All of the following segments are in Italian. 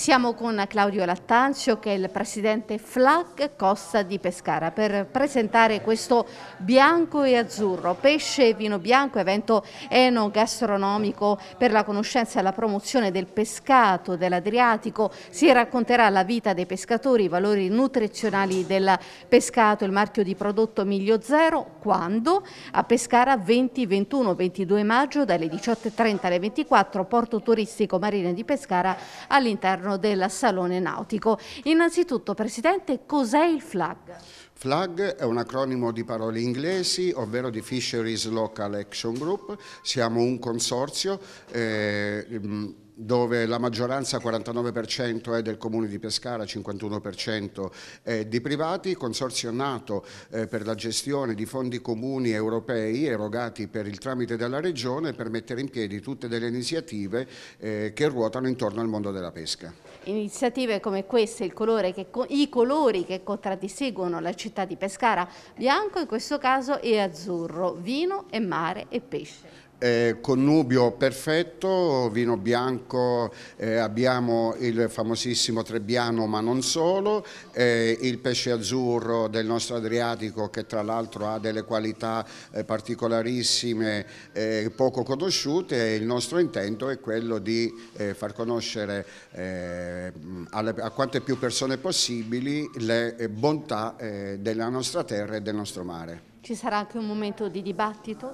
Siamo con Claudio Lattanzio che è il presidente FLAC Costa di Pescara per presentare questo bianco e azzurro, pesce e vino bianco, evento enogastronomico per la conoscenza e la promozione del pescato dell'Adriatico. Si racconterà la vita dei pescatori, i valori nutrizionali del pescato, il marchio di prodotto Miglio Zero, quando a Pescara 20, 21, 22 maggio dalle 18.30 alle 24 porto turistico Marina di Pescara all'interno all'interno del Salone Nautico. Innanzitutto, Presidente, cos'è il FLAG? FLAG è un acronimo di parole inglesi, ovvero di Fisheries Local Action Group, siamo un consorzio eh, mm, dove la maggioranza 49% è del comune di Pescara, 51% è di privati, consorzio nato eh, per la gestione di fondi comuni europei erogati per il tramite della regione per mettere in piedi tutte delle iniziative eh, che ruotano intorno al mondo della pesca. Iniziative come queste, colore che, i colori che contraddistinguono la città città di Pescara, bianco in questo caso e azzurro, vino e mare e pesce. Eh, connubio perfetto, vino bianco, eh, abbiamo il famosissimo Trebbiano ma non solo, eh, il pesce azzurro del nostro Adriatico che tra l'altro ha delle qualità eh, particolarissime eh, poco conosciute e il nostro intento è quello di eh, far conoscere alle, a quante più persone possibili le bontà della nostra terra e del nostro mare. Ci sarà anche un momento di dibattito?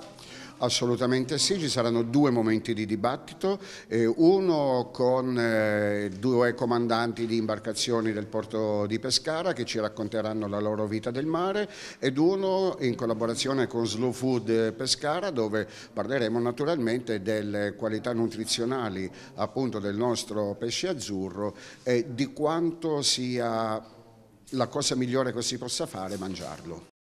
Assolutamente sì, ci saranno due momenti di dibattito, eh, uno con eh, due comandanti di imbarcazioni del porto di Pescara che ci racconteranno la loro vita del mare ed uno in collaborazione con Slow Food Pescara dove parleremo naturalmente delle qualità nutrizionali appunto del nostro pesce azzurro e di quanto sia la cosa migliore che si possa fare mangiarlo.